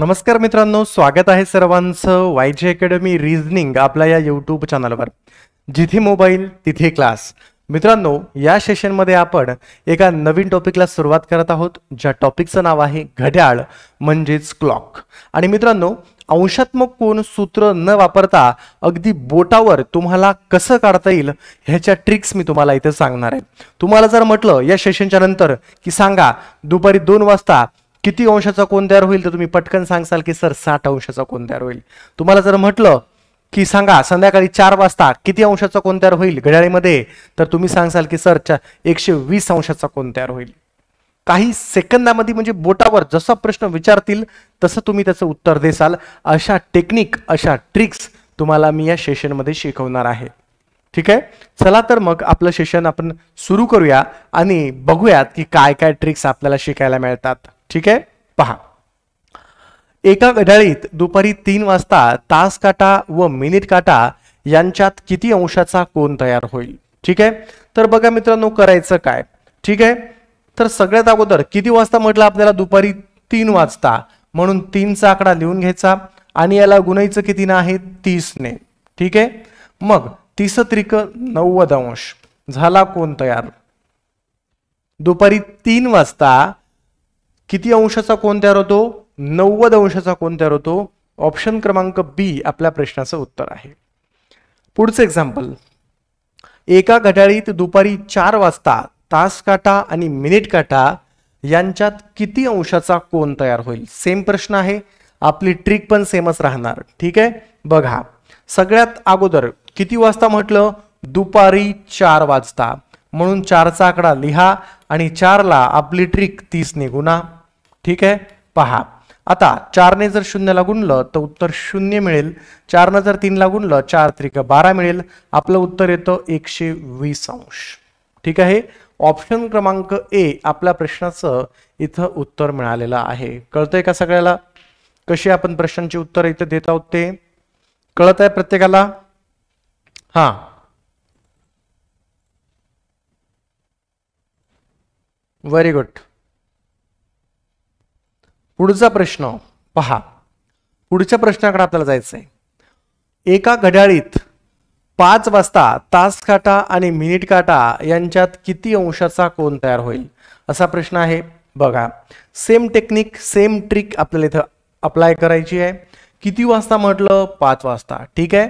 नमस्कार मित्रांनो स्वागत आहे सर्वांचं वाय जे अकॅडमी रिझनिंग आपल्या या यूट्यूब चॅनलवर जिथे मोबाईल तिथे क्लास मित्रांनो या सेशनमध्ये आपण एका नवीन टॉपिकला सुरुवात करत आहोत ज्या टॉपिकचं नाव आहे घड्याळ म्हणजेच क्लॉक आणि मित्रांनो अंशात्मक कोण सूत्र न वापरता अगदी बोटावर तुम्हाला कसं काढता येईल ह्याच्या ट्रिक्स मी तुम्हाला इथे सांगणार आहे तुम्हाला जर म्हटलं या सेशनच्या नंतर की सांगा दुपारी दोन वाजता किती अंशाचा कोण तयार होईल तर तुम्ही पटकन सांगसाल की सर साठ अंशाचा कोण तयार होईल तुम्हाला जर म्हटलं की सांगा संध्याकाळी चार वाजता किती अंशाचा कोण तयार होईल घड्याळीमध्ये तर तुम्ही सांगसाल की सर एकशे वीस अंशाचा कोण तयार होईल काही सेकंदामध्ये म्हणजे बोटावर जसा प्रश्न विचारतील तसं तुम्ही त्याचं उत्तर देसाल अशा टेक्निक अशा ट्रिक्स तुम्हाला मी या सेशनमध्ये शिकवणार आहे ठीक आहे चला तर मग आपलं सेशन आपण सुरू करूया आणि बघूयात की काय काय ट्रिक्स आपल्याला शिकायला मिळतात ठीक आहे पहा एका घड्याळीत दुपारी तीन वाजता तास काटा व मिनिट काटा यांच्यात किती अंशाचा कोण तयार होईल ठीक आहे तर बघा मित्रांनो करायचं काय ठीक आहे तर सगळ्यात अगोदर किती वाजता म्हटलं आपल्याला दुपारी तीन वाजता म्हणून तीनचा आकडा लिहून घ्यायचा आणि याला गुणायचं ना आहे तीसने ठीक आहे मग तीस त्रिक नव्वद अंश झाला कोण तयार दुपारी तीन वाजता किती अंशाचा कोण तयार होतो नव्वद अंशाचा कोण तयार होतो ऑप्शन क्रमांक बी आपल्या प्रश्नाचं उत्तर आहे पुढचं एक्झाम्पल एका घड्याळीत दुपारी चार वाजता तास काटा आणि मिनिट काटा यांच्यात किती अंशाचा कोण तयार होईल सेम प्रश्न आहे आपली ट्रिक पण सेमच राहणार ठीक आहे बघा सगळ्यात अगोदर किती वाजता म्हटलं दुपारी चार वाजता म्हणून चारचा आकडा लिहा आणि चारला आपली ट्रिक तीस निघुना ठीक आहे पहा आता चारने जर शून्यला गुणलं तर उत्तर शून्य मिळेल चारनं जर तीनला गुणलं चार त्रिक बारा मिळेल आपलं उत्तर येतं एकशे वीस अंश ठीक आहे ऑप्शन क्रमांक ए आपल्या प्रश्नाचं इथं उत्तर मिळालेलं आहे कळतंय का सगळ्याला कशी आपण प्रश्नांची उत्तर इथं देत आहोत ते कळत आहे प्रत्येकाला हा व्हेरी गुड पुढचा प्रश्न पहा पुढच्या प्रश्नाकडे आपल्याला जायचं आहे एका घड्याळीत पाच वाजता तास काटा आणि मिनिट काटा यांच्यात किती अंशाचा कोण तयार होईल असा प्रश्न आहे बघा सेम टेक्निक सेम ट्रिक आपल्याला इथं अप्लाय करायची आहे किती वाजता म्हटलं पाच वाजता ठीक आहे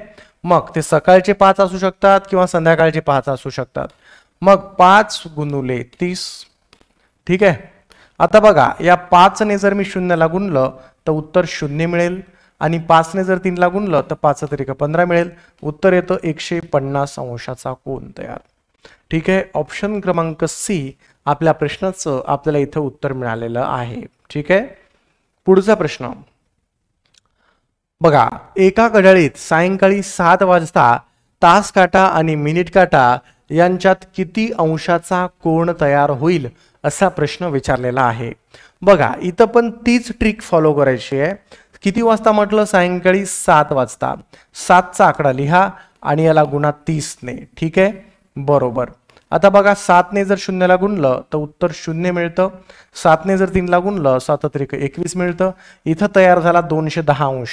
मग ते सकाळचे पाच असू शकतात किंवा संध्याकाळचे पाच असू शकतात मग पाच गुणुले तीस ठीक आहे आता बघा या पाचने जर मी शून्य गुणलं तर उत्तर शून्य मिळेल आणि पाचने जर तीनला गुणलं तर पाच तरी पंधरा मिळेल उत्तर येतं एकशे पन्नास अंशाचा कोण तयार ठीक आहे ऑप्शन क्रमांक सी आपल्या प्रश्नाचं आपल्याला इथं उत्तर मिळालेलं आहे ठीक आहे पुढचा प्रश्न बघा एका घड्याळीत सायंकाळी सात वाजता तास काटा आणि मिनिट काटा यांच्यात किती अंशाचा कोण तयार होईल असा प्रश्न विचारलेला आहे बघा इथं पण तीच ट्रिक फॉलो करायची आहे किती वाजता म्हटलं सायंकाळी सात वाजता सातचा आकडा लिहा आणि याला गुणा तीसने ठीक आहे बरोबर आता बघा सातने जर शून्यला गुणलं तर उत्तर शून्य मिळतं सातने जर तीनला गुणलं सातत्रिक एकवीस मिळतं इथं तयार झाला दोनशे दहा अंश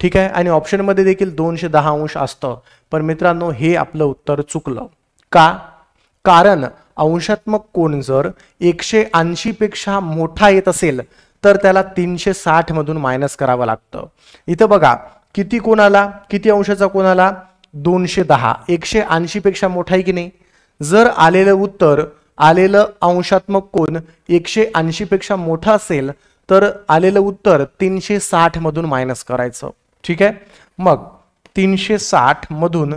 ठीक आहे आणि ऑप्शनमध्ये देखील दोनशे दहा अंश असतं पण मित्रांनो हे आपलं उत्तर चुकलं का कारण अंशात्मक कोण जर एकशे ऐंशीपेक्षा मोठा येत असेल तर त्याला तीनशे साठमधून मायनस करावं लागतं इथं बघा किती कोण आला किती अंशाचा कोण आला दोनशे दहा एकशे ऐंशीपेक्षा मोठा आहे की नाही जर आलेलं उत्तर आलेलं अंशात्मक कोण एकशे ऐंशीपेक्षा मोठा असेल तर आलेलं उत्तर तीनशे साठमधून मायनस करायचं ठीक आहे मग तीनशे साठमधून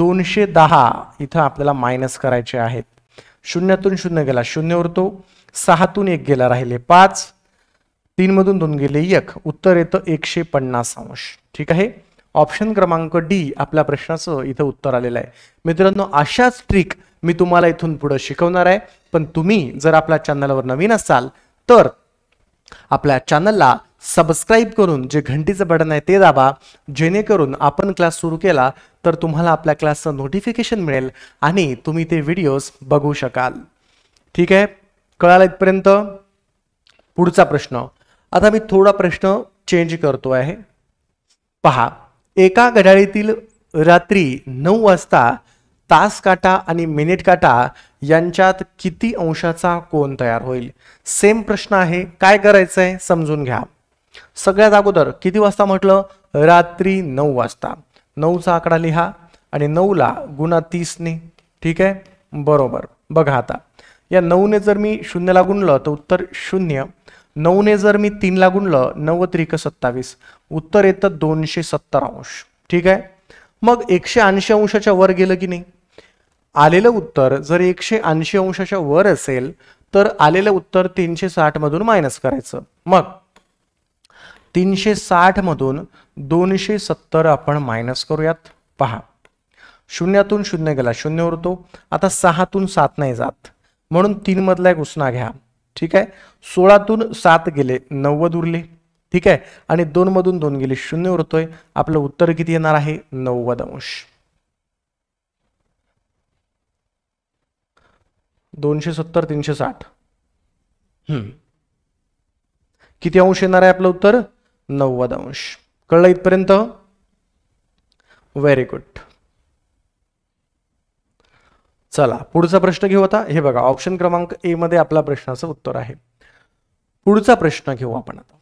दोनशे दहा इथं आपल्याला मायनस करायचे आहेत शून्यातून शून्य गेला शून्य तो सहातून एक गेला राहिले पाच तीनमधून दोन गेले एक उत्तर येतं एकशे पन्नास अंश ठीक आहे ऑप्शन क्रमांक डी आपल्या प्रश्नाचं इथं उत्तर आलेलं आहे मित्रांनो अशाच ट्रिक मी तुम्हाला इथून पुढं शिकवणार आहे पण तुम्ही जर आपल्या चॅनलवर नवीन असाल तर आपल्या चॅनलला सबस्क्राईब करून जे घंटीचं बटन आहे ते दाबा जेणेकरून आपण क्लास सुरू केला तर तुम्हाला आपल्या क्लासचं नोटिफिकेशन मिळेल आणि तुम्ही ते व्हिडिओज बघू शकाल ठीक आहे कळालं इथपर्यंत पुढचा प्रश्न आता मी थोडा प्रश्न चेंज करतो आहे पहा एका घड्याळीतील रात्री नऊ वाजता तास काटा आणि मिनिट काटा यांच्यात किती अंशाचा कोण तयार होईल सेम प्रश्न आहे काय करायचं आहे समजून घ्या सगळ्यात अगोदर किती वाजता म्हटलं रात्री नऊ वाजता नऊचा आकडा लिहा आणि नऊला गुणा तीसने ठीक आहे बरोबर बघा आता या नऊने जर मी शून्यला गुणलं तर उत्तर शून्य नऊने जर मी तीनला गुणलं नऊ त्रिक सत्तावीस उत्तर येतं दोनशे सत्तर अंश ठीक आहे मग एकशे ऐंशी अंशाच्या वर गेलं की नाही आलेलं उत्तर जर एकशे ऐंशी अंशाच्या वर असेल तर आलेलं उत्तर तीनशे साठ मधून मायनस करायचं मग तीनशे साठ मधून दोनशे सत्तर आपण मायनस करूयात पहा शून्यातून शून्य गेला शून्य उरतो आता सहातून सात नाही जात म्हणून तीन मधला एक उसना घ्या ठीक आहे सोळातून सात गेले नव्वद उरले ठीक आहे आणि दोन मधून दोन गेले शून्य उरतोय आपलं उत्तर किती येणार आहे नव्वद अंश दोनशे सत्तर तीनशे साठ किती अंश येणार आहे आपलं उत्तर नव्वद अंश कळलं इथपर्यंत व्हेरी गुड चला पुढचा प्रश्न घेऊ आता हे बघा ऑप्शन क्रमांक ए मध्ये आपला प्रश्नाचं उत्तर आहे पुढचा प्रश्न घेऊ आपण आता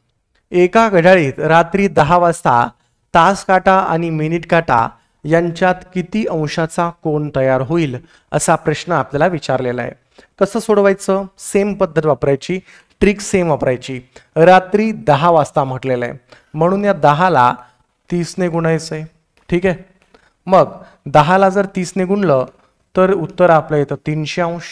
एका घड्याळीत रात्री दहा वाजता तास काटा आणि मिनिट काटा यांच्यात किती अंशाचा कोण तयार होईल असा प्रश्न आपल्याला विचारलेला आहे कसं सोडवायचं सेम पद्धत वापरायची ट्रिक सेम वापरायची रात्री दहा वाजता म्हटलेलं आहे म्हणून या दहाला तीसने गुणायचं आहे ठीक आहे मग दहाला जर तीसने गुणलं तर उत्तर आपलं येतं तीनशे अंश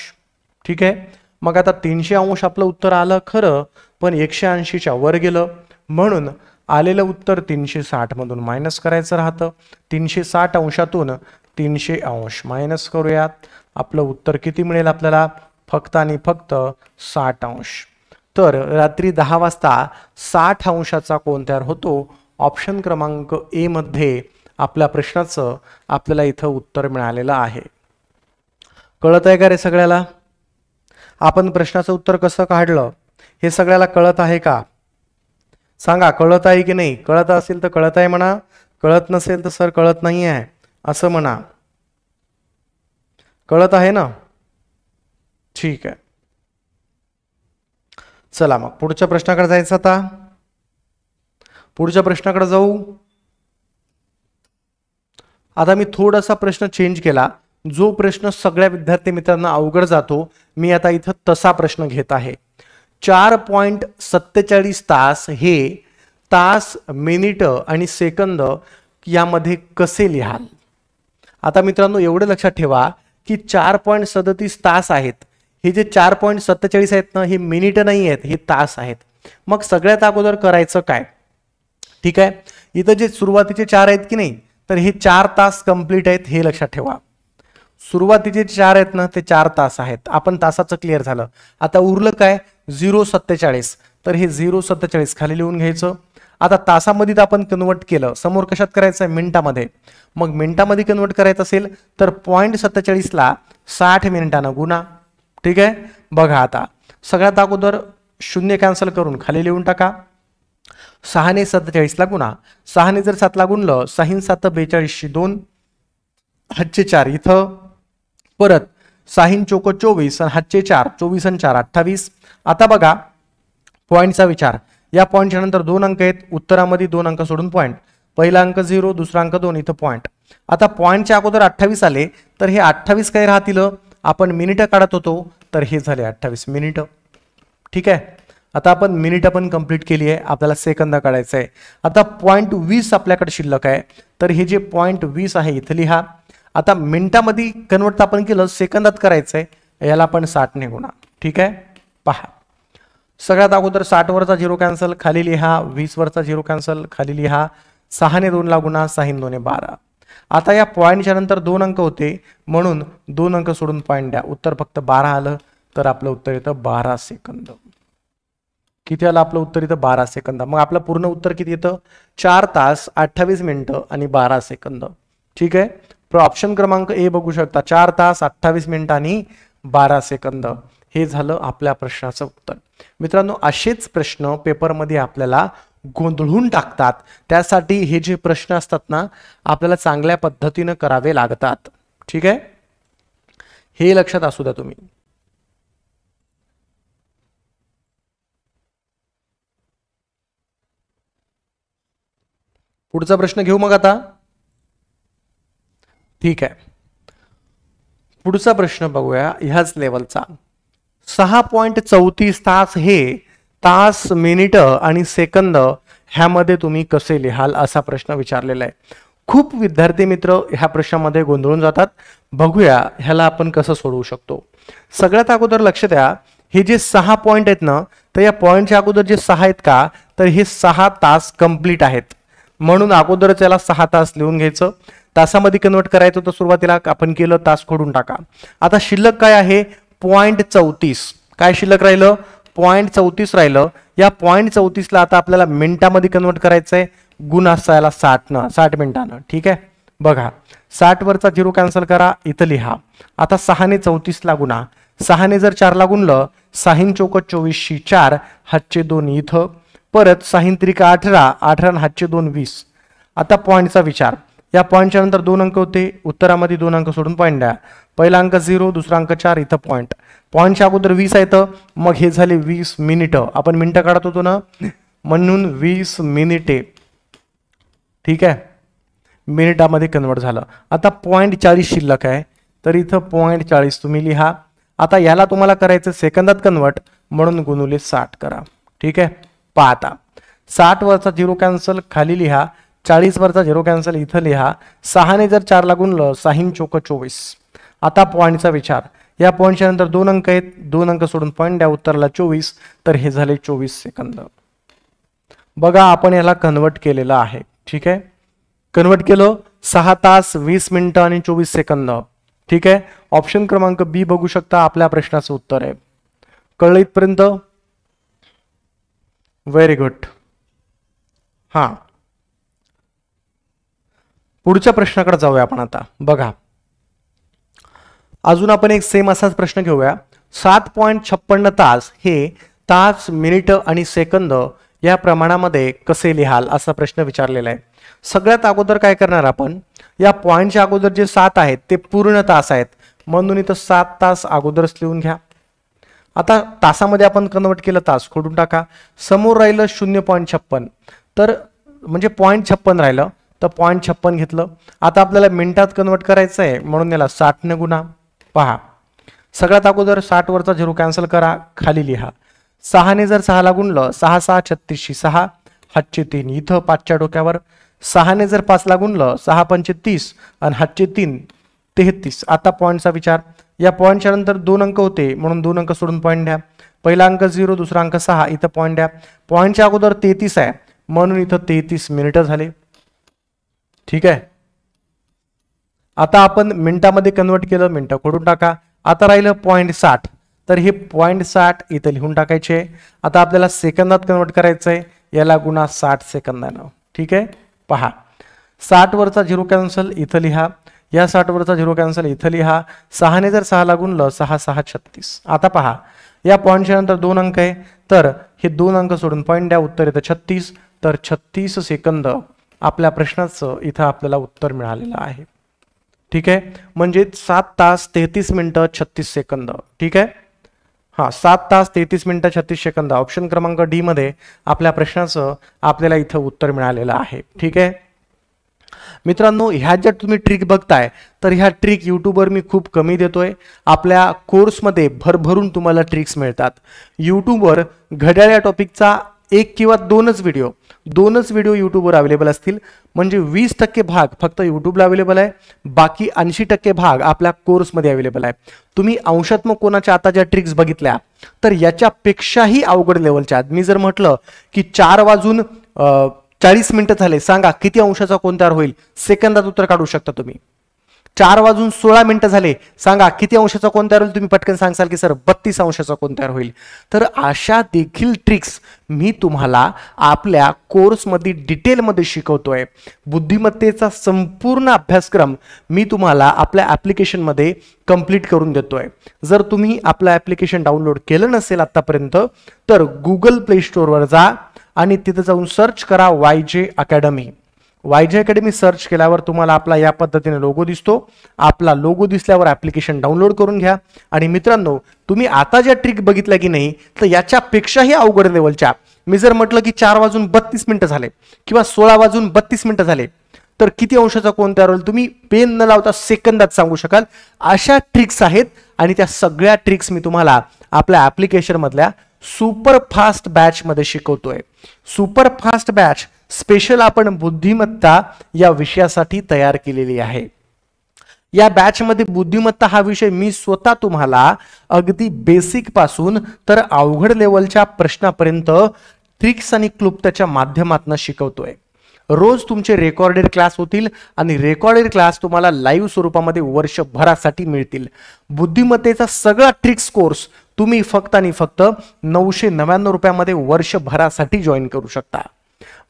ठीक आहे मग आता तीनशे अंश आपलं उत्तर आलं खरं पण एकशे ऐंशीच्या वर गेलं म्हणून आलेलं उत्तर तीनशे साठमधून मायनस करायचं राहतं तीनशे साठ अंशातून तीनशे अंश मायनस करूयात आपलं उत्तर किती मिळेल आपल्याला फक्त आणि फक्त साठ अंश तर रात्री दहा वाजता साठ अंशाचा कोण तयार होतो ऑप्शन क्रमांक ए मध्ये आपल्या प्रश्नाचं आपल्याला इथं उत्तर मिळालेलं आहे कळत आहे का रे सगळ्याला आपण प्रश्नाचं उत्तर कसं काढलं हे सगळ्याला कळत आहे का सांगा कळत आहे की नाही कळत असेल तर कळत आहे म्हणा कळत नसेल तर सर कळत नाही आहे असं म्हणा कळत आहे ना ठीक आहे चला मग पुढच्या प्रश्नाकडे जायचं आता पुढच्या प्रश्नाकडे जाऊ आता मी थोडासा प्रश्न चेंज केला जो प्रश्न सगळ्या विद्यार्थी मित्रांना अवघड जातो मी आता इथं तसा प्रश्न घेत आहे चार पॉइंट सत्तेचाळीस तास हे तास मिनिट आणि सेकंद यामध्ये कसे लिहाल आता मित्रांनो एवढं लक्षात ठेवा की चार पॉईंट सदतीस तास आहेत हे जे चार पॉईंट सत्तेचाळीस आहेत ना हे मिनिट नाही आहेत हे तास आहेत मग सगळ्यात अगोदर करायचं काय ठीक आहे इथं जे सुरुवातीचे चार आहेत की नाही तर हे चार तास कंप्लीट आहेत हे लक्षात ठेवा सुरुवातीचे चार आहेत ना ते चार तास आहेत आपण तासाचं क्लिअर झालं आता उरलं काय झिरो सत्तेचाळीस तर हे झिरो सत्तेचाळीस खाली लिहून घ्यायचं आता तासामध्ये आपण कन्वर्ट केलं समोर कशात करायचं आहे मिनिटामध्ये मग मिनिटामध्ये कन्वर्ट करायचं असेल तर पॉईंट सत्तेचाळीसला साठ मिनिटानं गुन्हा ठीक आहे बघा आता सगळ्यात अगोदर शून्य कॅन्सल करून खाली लिहून टाका सहाने सत्तेचाळीसला गुन्हा सहाने जर सातला गुणलं सहीन सात बेचाळीसशे दोन हातचे चार इथं परत साहीन चोक चोवीस हातचे चार चोवीस आणि चार अठ्ठावीस आता बघा पॉईंटचा विचार या पॉईंटच्या नंतर दोन अंक आहेत उत्तरामध्ये दोन अंक सोडून पॉईंट पहिला अंक झिरो दुसरा अंक दोन इथं पॉईंट आता पॉईंटच्या अगोदर अठ्ठावीस आले तर हे अठ्ठावीस काय राहतील आपण मिनिटं काढत होतो तर हे झाले अठ्ठावीस मिनिटं ठीक आहे आता आपण मिनिटं पण कंप्लीट केली आहे आपल्याला सेकंद काढायचं आहे आता पॉईंट वीस आपल्याकडे शिल्लक आहे तर हे जे पॉईंट वीस आहे इथं लिहा आता मिनिटामध्ये कन्वर्ट आपण केलं सेकंदात करायचं आहे याला आपण ने गुणा ठीक आहे पहा सगळ्यात अगोदर साठवरचा झिरो कॅन्सल खाली लिहा वीसवरचा झिरो कॅन्सल खाली लिहा सहाने दोनला गुन्हा साहीन दोन बारा आता या पॉईंटच्या नंतर दोन अंक होते म्हणून दोन अंक सोडून पॉईंट द्या उत्तर फक्त बारा आलं तर आपलं उत्तर येतं बारा सेकंद किती आलं आपलं उत्तर येतं बारा सेकंद मग आपलं पूर्ण उत्तर किती येतं चार तास अठ्ठावीस मिनिटं आणि बारा सेकंद ठीक आहे ऑप्शन क्रमांक ए बघू शकता चार तास अठ्ठावीस मिनिटं आणि बारा सेकंद हे झालं आपल्या प्रश्नाचं उत्तर मित्रांनो असेच प्रश्न पेपरमध्ये आपल्याला गोंधळून टाकतात त्यासाठी हे जे प्रश्न असतात ना आपल्याला चांगल्या पद्धतीनं करावे लागतात ठीक आहे हे लक्षात असू द्या तुम्ही पुढचा प्रश्न घेऊ मग आता ठीक आहे पुढचा प्रश्न बघूया ह्याच लेवलचा सहा पॉईंट चौतीस तास हे तास मिनिट आणि सेकंद ह्यामध्ये तुम्ही कसे लिहाल असा प्रश्न विचारलेला आहे खूप विद्यार्थी मित्र ह्या प्रश्नामध्ये गोंधळून जातात बघूया ह्याला आपण कसं सोडवू शकतो सगळ्यात अगोदर लक्ष द्या हे जे सहा पॉईंट आहेत ना तर या पॉईंटच्या अगोदर जे सहा आहेत का तर हे सहा तास कम्प्लीट आहेत म्हणून अगोदर त्याला सहा तास लिहून घ्यायचं तासामध्ये कन्वर्ट करायचं तर सुरुवातीला आपण केलं तास खोडून टाका आता शिल्लक काय आहे पॉइंट चौतीस काय शिल्लक राहिलं पॉइंट चौतीस राहिलं या पॉईंट चौतीसला आता आपल्याला मिनिटामध्ये कन्वर्ट करायचं आहे गुण असायला साठनं साठ मिनिटानं ठीक आहे बघा साठवरचा झिरो कॅन्सल करा इथं लिहा आता सहाने चौतीसला गुणा सहाने जर चारला गुणलं साहिन चौक चोवीसशी चार हातचे दोन इथं परत साहिन त्रिका अठरा अठरा हातचे दोन वीस आता पॉईंटचा विचार या पॉईंटच्या नंतर दोन अंक होते उत्तरामध्ये दोन अंक सोडून पॉईंट द्या पहिला अंक झिरो दुसरा अंक चार इथं पॉईंट पॉईंटच्या अगोदर वीस आहेत मग हे झाले वीस मिनिट आपण मिनिटं काढत होतो ना म्हणून वीस मिनिटे ठीक आहे मिनिटामध्ये कन्वर्ट झालं आता पॉईंट चाळीस शिल्लक आहे तर इथं पॉईंट चाळीस तुम्ही लिहा आता याला तुम्हाला करायचं सेकंदात कन्वर्ट म्हणून गुणुले साठ करा ठीक आहे पाहता साठ वरचा झिरो कॅन्सल खाली लिहा वरचा झिरो कॅन्सल इथं लिहा सहाने जर चार लागून ल चोक चोवीस आता पॉईंटचा विचार या पॉईंटच्या नंतर दोन अंक आहेत दोन अंक सोडून पॉईंट द्या उत्तरला चोवीस तर हे झाले चोवीस सेकंद बघा आपण याला कन्वर्ट केलेला आहे ठीक आहे कन्वर्ट केलं सहा तास वीस मिनिटं आणि चोवीस सेकंद ठीक आहे ऑप्शन क्रमांक बी बघू शकता आपल्या प्रश्नाचं उत्तर आहे कळलं इथपर्यंत व्हेरी गुड हां पुढच्या प्रश्नाकडे जाऊया आपण आता बघा अजून आपण एक सेम असाच प्रश्न घेऊया सात पॉईंट छप्पन्न तास हे तास मिनिट आणि सेकंद या प्रमाणामध्ये कसे लिहाल असा प्रश्न विचारलेला आहे सगळ्यात अगोदर काय करणार आपण या पॉईंटच्या अगोदर जे सात आहेत ते पूर्ण तास आहेत म्हणून इथं सात तास अगोदरच लिहून घ्या आता तासामध्ये आपण कन्वर्ट केलं तास खोडून टाका समोर राहिलं शून्य पॉईंट छप्पन तर म्हणजे पॉईंट छप्पन राहिलं तर पॉईंट छप्पन घेतलं आता आपल्याला मिनिटात कन्वर्ट करायचं आहे म्हणून याला साठने गुणा पहा सगळ्यात अगोदर वरचा झिरो कॅन्सल करा खाली लिहा सहाने जर सहाला गुणलं सहा सहा छत्तीसशी सहा हातशे तीन इथं पाचच्या डोक्यावर सहाने जर पाचला गुणलं सहा पंचे तीस आणि हातशे तीन तेहतीस आता पॉईंटचा विचार या पॉईंटच्या नंतर दोन अंक होते म्हणून दोन अंक सोडून पॉईंट द्या पहिला अंक झिरो दुसरा अंक सहा इथं पॉईंट द्या पॉईंटच्या अगोदर तेहतीस आहे म्हणून इथं तेहतीस मिनिटं झाले ठीक आहे आता आपण मिनिटामध्ये कन्वर्ट केलं मिनटं खोडून टाका आता राहिलं पॉईंट साठ तर हे पॉईंट साठ इथं लिहून टाकायचे आता आपल्याला सेकंदात कन्वर्ट करायचं आहे याला गुणा साठ सेकंदानं ठीक आहे पहा वरचा झिरो कॅन्सल इथं लिहा या वरचा झिरो कॅन्सल इथं लिहा सहाने जर सहा लागून ल सहा सहा छत्तीस आता पहा या पॉईंटच्या नंतर दोन अंक आहे तर हे दोन अंक सोडून पॉईंट द्या उत्तर येतं छत्तीस तर छत्तीस सेकंद आपल्या प्रश्नाचं इथं आपल्याला उत्तर मिळालेलं आहे ठीक आहे म्हणजे सात तास तेहतीस मिनटं छत्तीस सेकंद ठीक आहे हां सात तास तेहतीस मिनटं छत्तीस सेकंद ऑप्शन क्रमांक डी मध्ये आपल्या प्रश्नाचं आपल्याला इथं उत्तर मिळालेलं आहे ठीक आहे मित्रांनो ह्या ज्या तुम्ही ट्रिक बघताय तर ह्या ट्रिक युट्यूबवर मी खूप कमी देतोय आपल्या कोर्समध्ये भरभरून तुम्हाला ट्रिक्स मिळतात घड्याळ घड्याळ्या टॉपिकचा एक किंवा दोनच व्हिडिओ दोनच व्हिडिओ यूट्यूबवर अवेलेबल असतील म्हणजे वीस टक्के भाग फक्त यूट्यूबला अवेलेबल आहे बाकी ऐंशी टक्के भाग आपल्या कोर्समध्ये अवेलेबल आहे तुम्ही अंशात्मक कोणाच्या आता ज्या ट्रिक्स बघितल्या तर याच्यापेक्षाही अवघड लेवलच्या मी जर म्हटलं की चार वाजून चाळीस मिनिटं झाले सांगा किती अंशाचा कोण तयार होईल सेकंदात उत्तर काढू शकता तुम्ही चार वाजून सोळा मिनिटं झाले सांगा किती अंशाचा कोण तयार होईल तुम्ही पटकन सांगाल की सर बत्तीस अंशाचा कोण तयार होईल तर अशा देखील ट्रिक्स मी तुम्हाला आपल्या कोर्समध्ये डिटेलमध्ये शिकवतोय बुद्धिमत्तेचा संपूर्ण अभ्यासक्रम मी तुम्हाला आपल्या ॲप्लिकेशनमध्ये कंप्लीट करून देतोय जर तुम्ही आपलं ॲप्लिकेशन डाउनलोड केलं नसेल आत्तापर्यंत तर गुगल प्ले स्टोरवर जा आणि तिथं जाऊन सर्च करा वाय जे अकॅडमी वायजे अकॅडमी सर्च केल्यावर तुम्हाला आपला या पद्धतीने लोगो दिसतो आपला लोगो दिसल्यावर ॲप्लिकेशन डाउनलोड करून घ्या आणि मित्रांनो तुम्ही आता ज्या ट्रिक बघितल्या की नाही तर याच्यापेक्षाही अवघड लेवलच्या मी जर म्हटलं की चार वाजून बत्तीस मिनटं झाले किंवा सोळा वाजून बत्तीस मिनटं झाले तर किती अंशाचा कोणत्या तयार होईल तुम्ही पेन न लावता सेकंदात सांगू शकाल अशा ट्रिक्स आहेत आणि त्या सगळ्या ट्रिक्स मी तुम्हाला आपल्या ॲप्लिकेशनमधल्या सुपर फास्ट बॅचमध्ये शिकवतोय सुपर फास्ट बॅच स्पेशल आपण बुद्धिमत्ता या विषयासाठी तयार केलेली आहे या बॅचमध्ये बुद्धिमत्ता हा विषय मी स्वतः तुम्हाला अगदी बेसिक पासून तर अवघड लेवलच्या प्रश्नापर्यंत ट्रिक्स आणि क्लुप्तच्या माध्यमातून शिकवतोय रोज तुमचे रेकॉर्डेड क्लास होतील आणि रेकॉर्डेड क्लास तुम्हाला लाईव्ह स्वरूपामध्ये वर्षभरासाठी मिळतील बुद्धिमत्तेचा सगळा ट्रिक्स कोर्स तुम्ही फक्त आणि फक्त नऊशे नव्याण्णव रुपयामध्ये वर्षभरासाठी जॉईन करू शकता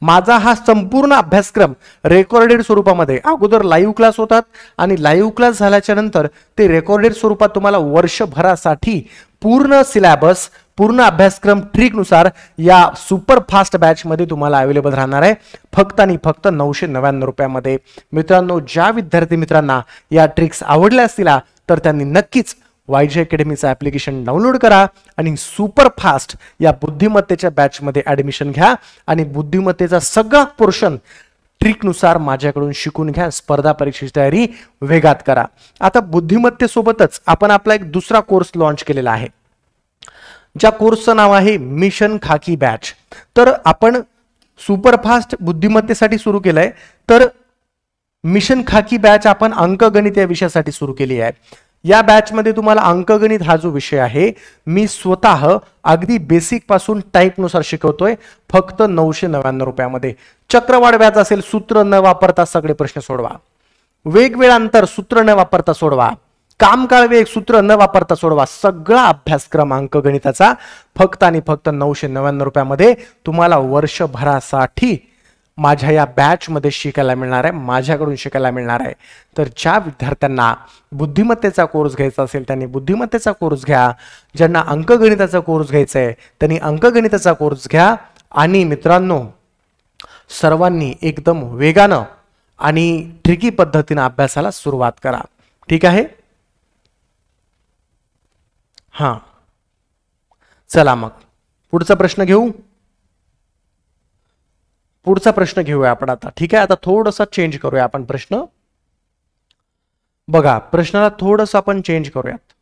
माझा हा संपूर्ण अभ्यासक्रम रेकॉर्डेड स्वरूपामध्ये अगोदर लाईव्ह क्लास होतात आणि लाईव्ह क्लास झाल्याच्या नंतर ते रेकॉर्डेड स्वरूपात तुम्हाला वर्षभरासाठी पूर्ण सिलॅबस पूर्ण अभ्यासक्रम ट्रिकनुसार या सुपर फास्ट बॅचमध्ये तुम्हाला अवेलेबल राहणार आहे फक्त आणि फक्त नऊशे नव्याण्णव रुपयामध्ये मित्रांनो ज्या विद्यार्थी मित्रांना या ट्रिक्स आवडल्या असतील तर त्यांनी नक्कीच वाय अकॅडमीचं ऍप्लिकेशन डाउनलोड करा आणि सुपर फास्ट या बुद्धिमत्तेच्या बॅचमध्ये ऍडमिशन घ्या आणि बुद्धिमत्तेचा सगळा पोर्शन ट्रिकनुसार माझ्याकडून शिकून घ्या स्पर्धा परीक्षेची तयारी वेगात करा आता बुद्धिमत्तेसोबतच आपण आपला एक दुसरा कोर्स लॉन्च केलेला आहे ज्या कोर्सचं नाव आहे मिशन खाकी बॅच तर आपण सुपरफास्ट बुद्धिमत्तेसाठी सुरू केलंय तर मिशन खाकी बॅच आपण अंकगणित या विषयासाठी सुरू केली आहे या बॅचमध्ये तुम्हाला अंकगणित हा जो विषय आहे मी स्वतः अगदी बेसिक बेसिकपासून टाईपनुसार शिकवतोय फक्त नऊशे नव्याण्णव रुपयामध्ये चक्रवाढ व्याज असेल सूत्र न वापरता सगळे प्रश्न सोडवा वेगवेळा अंतर सूत्र न वापरता सोडवा कामकाळ वेग सूत्र न वापरता सोडवा सगळा अभ्यासक्रम अंक गणिताचा फक्त आणि फक्त नऊशे नव्याण्णव रुपयामध्ये तुम्हाला वर्षभरासाठी माझ्या या बॅचमध्ये शिकायला मिळणार आहे माझ्याकडून शिकायला मिळणार आहे तर ज्या विद्यार्थ्यांना बुद्धिमत्तेचा कोर्स घ्यायचा असेल त्यांनी बुद्धिमत्तेचा कोर्स घ्या ज्यांना अंकगणिताचा कोर्स घ्यायचा आहे त्यांनी अंकगणिताचा कोर्स घ्या आणि मित्रांनो सर्वांनी एकदम वेगानं आणि ट्रिकी पद्धतीनं अभ्यासाला सुरुवात करा ठीक आहे हां चला मग पुढचा प्रश्न घेऊ पुढचा प्रश्न घेऊया आपण आता ठीक आहे आता थोडासा चेंज करूया आपण प्रश्न बघा प्रश्नाला थोडस आपण चेंज करूयात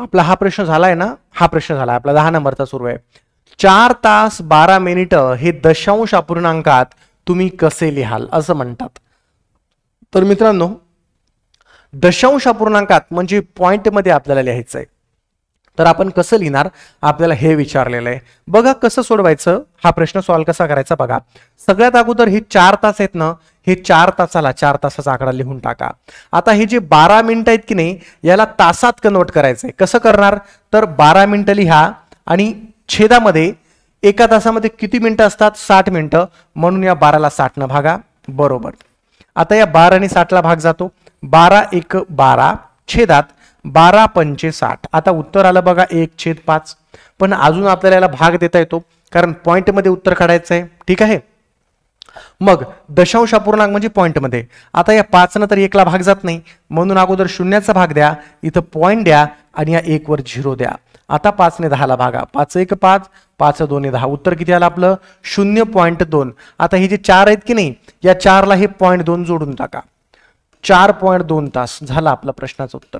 आपला हा प्रश्न झालाय ना हा प्रश्न झालाय आपला दहा नंबरचा सुरू आहे चार तास बारा मिनिट हे दशांश अपूर्णांकात तुम्ही कसे लिहाल असं म्हणतात तर मित्रांनो दशांश अपूर्णांकात म्हणजे पॉइंट मध्ये आपल्याला लिहायचं आहे तर आपण कसं लिहिणार आपल्याला हे विचारलेलं आहे बघा कसं सोडवायचं हा प्रश्न सॉल्व्ह कसा करायचा बघा सगळ्यात अगोदर हे चार तास आहेत ना हे चार तासाला चार तासाचा आकडा लिहून टाका आता हे जे बारा मिनिटं आहेत की नाही याला तासात कन्वर्ट करायचंय कसं करणार तर बारा मिनिटं लिहा आणि छेदामध्ये एका तासामध्ये किती मिनिटं असतात साठ मिनिटं म्हणून या बाराला साठनं भागा बरोबर आता या बारा आणि साठला भाग जातो बारा एक बारा छेदात बारा पंचे साठ आता उत्तर आलं बघा एक छेद पाच पण अजून आपल्याला याला भाग देता येतो कारण पॉईंटमध्ये उत्तर काढायचं आहे ठीक आहे मग दशांश अपूर्णांक म्हणजे पॉईंटमध्ये आता या पाचनं तर एकला भाग जात नाही म्हणून अगोदर शून्याचा भाग द्या इथं पॉईंट द्या आणि या एकवर झिरो द्या आता पाचने दहाला भागा पाच एक पाच पाच ने दहा उत्तर किती आलं आपलं शून्य पॉईंट दोन आता हे जे चार आहेत की नाही या चारला हे पॉईंट दोन जोडून टाका चार पॉईंट दोन तास झाला आपला प्रश्नाचं उत्तर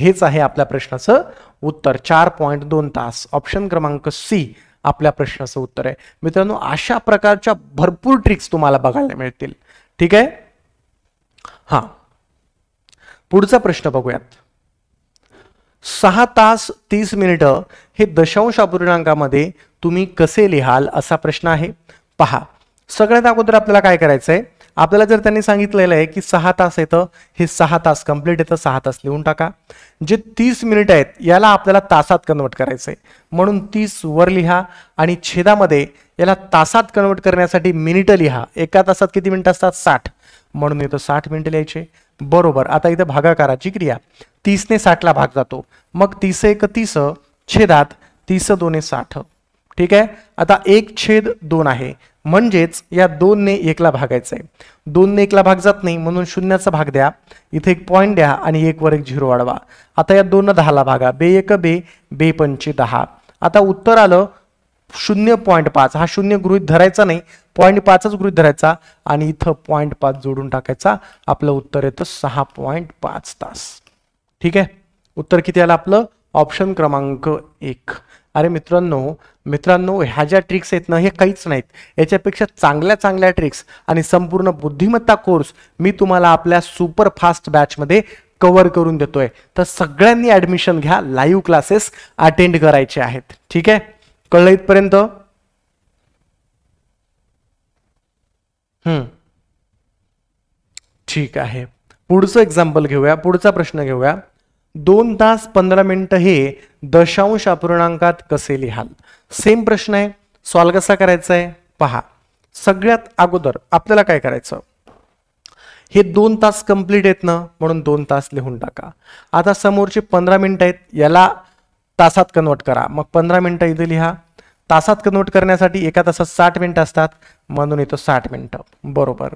हेच आहे आपल्या प्रश्नाचं उत्तर चार पॉईंट दोन तास ऑप्शन क्रमांक सी आपल्या प्रश्नाचं उत्तर आहे मित्रांनो अशा प्रकारच्या भरपूर ट्रिक्स तुम्हाला बघायला मिळतील ठीक आहे हा पुढचा प्रश्न बघूयात सहा तास तीस मिनिटं हे दशांश अपूर्णांकामध्ये तुम्ही कसे लिहाल असा प्रश्न आहे पहा सगळ्यात अगोदर आपल्याला काय करायचंय आपल्याला जर त्यांनी सांगितलेलं आहे की सहा तास येतं हे सहा तास कंप्लीट येतं सहा तास लिहून टाका जे तीस मिनिट आहेत याला आपल्याला तासात कन्वर्ट करायचं आहे म्हणून तीस वर लिहा आणि छेदामध्ये याला तासात कन्वर्ट करण्यासाठी मिनिटं लिहा एका तासात किती मिनिटं असतात साठ म्हणून येतं साठ मिनिटं लिहायचे बरोबर आता इथं भागाकाराची क्रिया तीसने साठला भाग जातो मग तीस एक तीस छेदात तीस दोने साठ ठीक आहे आता एक छेद दोन आहे म्हणजेच या दोनने एकला भागायचं आहे दोनने एकला भाग जात नाही म्हणून शून्याचा भाग द्या इथे एक पॉईंट द्या आणि एक वर एक झिरो वाढवा आता या दोन दहाला भागा बे एक बे बे पंचे दहा आता उत्तर आलं शून्य पॉईंट पाच हा शून्य गृहित धरायचा नाही पॉईंट पाचच गृहित धरायचा आणि इथं पॉईंट पाच जोडून टाकायचा आपलं उत्तर येतं सहा पॉईंट पाच तास ठीक आहे उत्तर किती आलं आपलं ऑप्शन क्रमांक एक अरे मित्रांनो मित्रांनो ह्या ज्या ट्रिक्स आहेत ना हे काहीच नाहीत याच्यापेक्षा चांगल्या चांगल्या ट्रिक्स आणि संपूर्ण बुद्धिमत्ता कोर्स मी तुम्हाला आपल्या सुपर फास्ट बॅचमध्ये कवर करून देतोय तर सगळ्यांनी ॲडमिशन घ्या लाईव्ह क्लासेस अटेंड करायचे आहेत ठीक आहे कळलं इथपर्यंत ठीक आहे पुढचं एक्झाम्पल घेऊया पुढचा प्रश्न घेऊया दोन तास पंधरा मिनिटं हे दशांश अपूर्णांकात कसे लिहाल सेम प्रश्न आहे सॉल्व कसा करायचा आहे पहा सगळ्यात अगोदर आपल्याला काय करायचं हे दोन तास कंप्लीट आहेत ना म्हणून दोन तास लिहून टाका आता समोरचे पंधरा मिनिटं आहेत याला तासात कन्वर्ट करा मग पंधरा मिनिटं इथे लिहा तासात कन्वर्ट करण्यासाठी एका तासात साठ मिनिटं असतात म्हणून येतो साठ मिनिटं बरोबर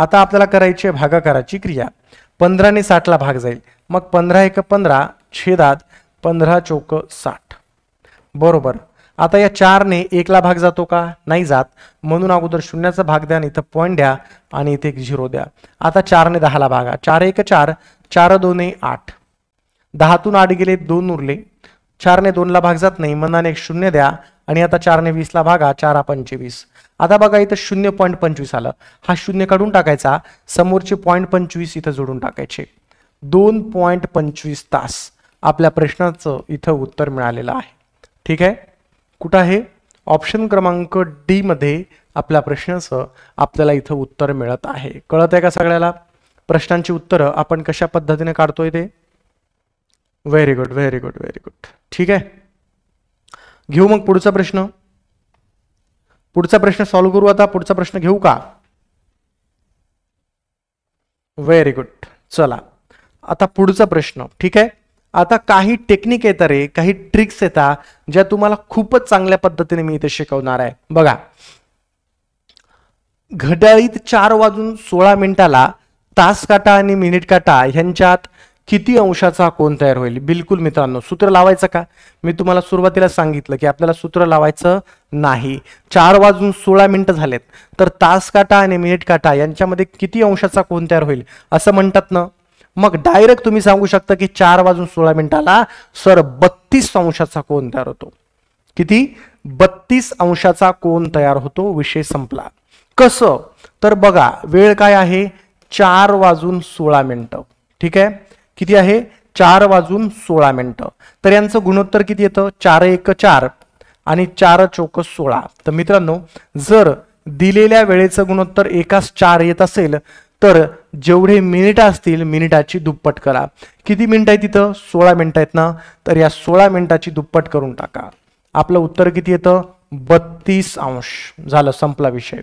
आता आपल्याला करायची आहे भागाकाराची क्रिया पंधराने साठला भाग जाईल मग पंधरा एक पंधरा छेदात पंधरा चौक साठ बरोबर आता या चारने एकला भाग जातो का नाही जात म्हणून अगोदर शून्याचा भाग द्या आणि इथं पॉईंट द्या आणि इथे एक झिरो द्या आता चारने दहाला भागा चार एक चार चार दोन आठ दहातून आठ गेले दोन उरले चारने दोनला भाग जात नाही मनाने एक शून्य द्या आणि आता चारने वीसला भागा चार पंचवीस आता बघा इथं शून्य पॉईंट पंचवीस आलं हा शून्य काढून टाकायचा समोरचे पॉईंट पंचवीस इथं जोडून टाकायचे दोन पॉइंट पंचवीस तास आपल्या प्रश्नाचं इथं उत्तर मिळालेलं आहे ठीक आहे कुठं आहे ऑप्शन क्रमांक डीमध्ये आपल्या प्रश्नाचं आपल्याला इथं उत्तर मिळत आहे कळत आहे का सगळ्याला प्रश्नांची उत्तरं आपण कशा पद्धतीने काढतोय ते very good very good very good ठीक आहे घेऊ मग पुढचा प्रश्न पुढचा प्रश्न सॉल्व्ह करू आता पुढचा प्रश्न घेऊ का व्हेरी गुड चला आता पुढचा प्रश्न ठीक आहे आता काही टेक्निक येतात रे काही ट्रिक्स येतात ज्या तुम्हाला खूपच चांगल्या पद्धतीने मी इथे शिकवणार आहे बघा घड्याळीत चार वाजून सोळा मिनिटाला तास काटा आणि मिनिट काटा यांच्यात किती अंशाचा कोण तयार होईल बिलकुल मित्रांनो सूत्र लावायचं का मी तुम्हाला सुरुवातीला सांगितलं की आपल्याला सूत्र लावायचं नाही चार वाजून सोळा मिनिटं झालेत तर तास काटा आणि मिनिट काटा यांच्यामध्ये किती अंशाचा कोण तयार होईल असं म्हणतात ना मग डायरेक्ट तुम्ही सांगू शकता की चार वाजून सोळा मिनिटाला सर बत्तीस अंशाचा कोण तयार होतो किती बत्तीस अंशाचा कोण तयार होतो विषय संपला कसं तर बघा वेळ काय आहे चार वाजून सोळा मिनिटं ठीक आहे किती आहे चार वाजून सोळा मिनिटं तर यांचं गुणोत्तर किती येतं चार एक चार आणि चार चौक सोळा तर मित्रांनो जर दिलेल्या वेळेचं गुणोत्तर एकाच चार येत असेल तर जेवढे मिनिटं असतील मिनिटाची दुप्पट करा किती मिनिटं आहे तिथं सोळा मिनिटं आहेत ना तर या सोळा मिनिटाची दुप्पट करून टाका आपलं उत्तर किती येतं बत्तीस अंश झालं संपला विषय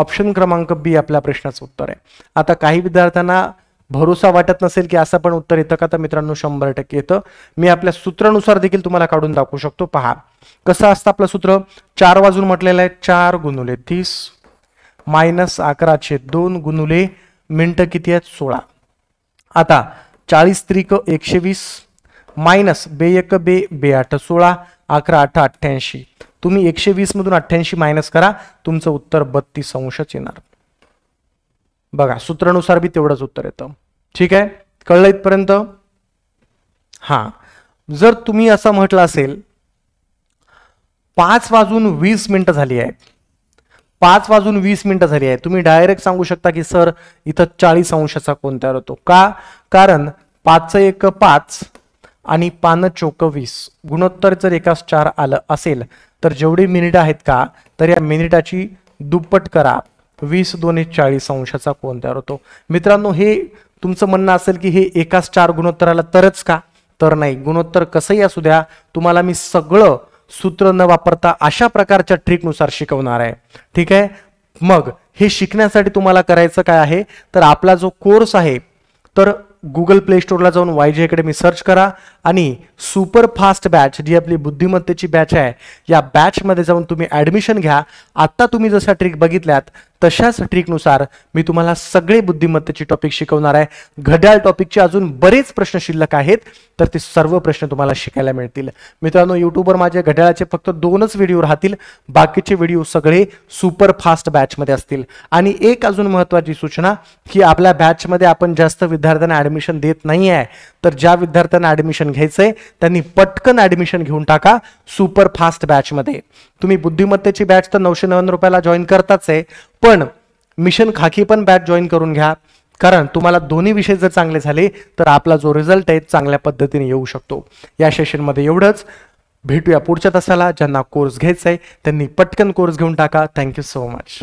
ऑप्शन क्रमांक बी आपल्या प्रश्नाचं उत्तर आहे आता काही विद्यार्थ्यांना भरोसा वाटत नसेल की असं पण उत्तर येतं का तर मित्रांनो शंभर टक्के येतं मी आपल्या सूत्रानुसार देखील तुम्हाला काढून दाखवू शकतो पहा कसं असतं आपलं सूत्र चार वाजून म्हटलेलं आहे चार गुणुले तीस मायनस अकराशे दोन गुणुले मिनटं किती आहेत सोळा आता चाळीस त्रिक एकशे वीस मायनस बे एक बे बे आठ सोळा अकरा आठ अठ्ठ्याऐंशी तुम्ही एकशे वीस मधून अठ्ठ्याऐंशी मायनस करा तुमचं उत्तर बत्तीस अंशच येणार बघा सूत्रानुसार बी तेवढंच उत्तर येतं ठीक आहे कळलं इथपर्यंत हा जर तुम्ही असं म्हटलं असेल पाच वाजून वीस मिनटं झाली आहेत पाच वाजून वीस मिनिटं झाली आहे तुम्ही डायरेक्ट सांगू शकता की सर इथं चाळीस अंशाचा कोण तयार होतो का कारण पाच एक पाच आणि पान चोक वीस गुणोत्तर जर एकाच चार आलं असेल तर जेवढी मिनिटं आहेत का तर या मिनिटाची दुप्पट करा वीस दोन चाळीस अंशाचा कोण तयार होतो मित्रांनो हे तुमचं म्हणणं असेल की हे एकाच चार गुणोत्तराला तरच का तर नाही गुणोत्तर कसंही असू द्या तुम्हाला मी सगळं सूत्र न वापरता अशा प्रकारच्या ट्रिकनुसार शिकवणार आहे ठीक आहे मग हे शिकण्यासाठी तुम्हाला करायचं काय आहे तर आपला जो कोर्स आहे तर गुगल प्ले स्टोरला जाऊन वाय जे अकॅडमी सर्च करा आणि सुपर फास्ट बॅच जी आपली बुद्धिमत्तेची बॅच आहे या बॅचमध्ये जाऊन तुम्ही ॲडमिशन घ्या आत्ता तुम्ही जशा ट्रिक बघितल्यात तशाच ट्रिकनुसार मी तुम्हाला सगळे बुद्धिमत्तेचे टॉपिक शिकवणार आहे घड्याळ टॉपिकचे अजून बरेच प्रश्न शिल्लक आहेत तर ते सर्व प्रश्न तुम्हाला शिकायला मिळतील मित्रांनो युट्यूबवर माझे घड्याळाचे फक्त दोनच व्हिडिओ राहतील बाकीचे व्हिडिओ सगळे सुपर फास्ट बॅचमध्ये असतील आणि एक अजून महत्त्वाची सूचना की आपल्या बॅचमध्ये आपण जास्त विद्यार्थ्यांना ॲडमिशन देत नाही आहे तर ज्या विद्यार्थ्यांना ॲडमिशन घ्यायचं आहे त्यांनी पटकन ॲडमिशन घेऊन टाका सुपर फास्ट बॅचमध्ये तुम्ही बुद्धिमत्तेची बॅच तर नऊशे नव्याण्णव रुपयाला जॉईन करताच आहे पण मिशन खाकी पण बॅच जॉईन करून घ्या कारण तुम्हाला दोन्ही विषय जर चांगले झाले तर आपला जो रिझल्ट आहे चांगल्या पद्धतीने येऊ शकतो या सेशनमध्ये एवढंच भेटूया पुढच्या तासाला ज्यांना कोर्स घ्यायचा आहे त्यांनी पटकन कोर्स घेऊन टाका थँक्यू सो मच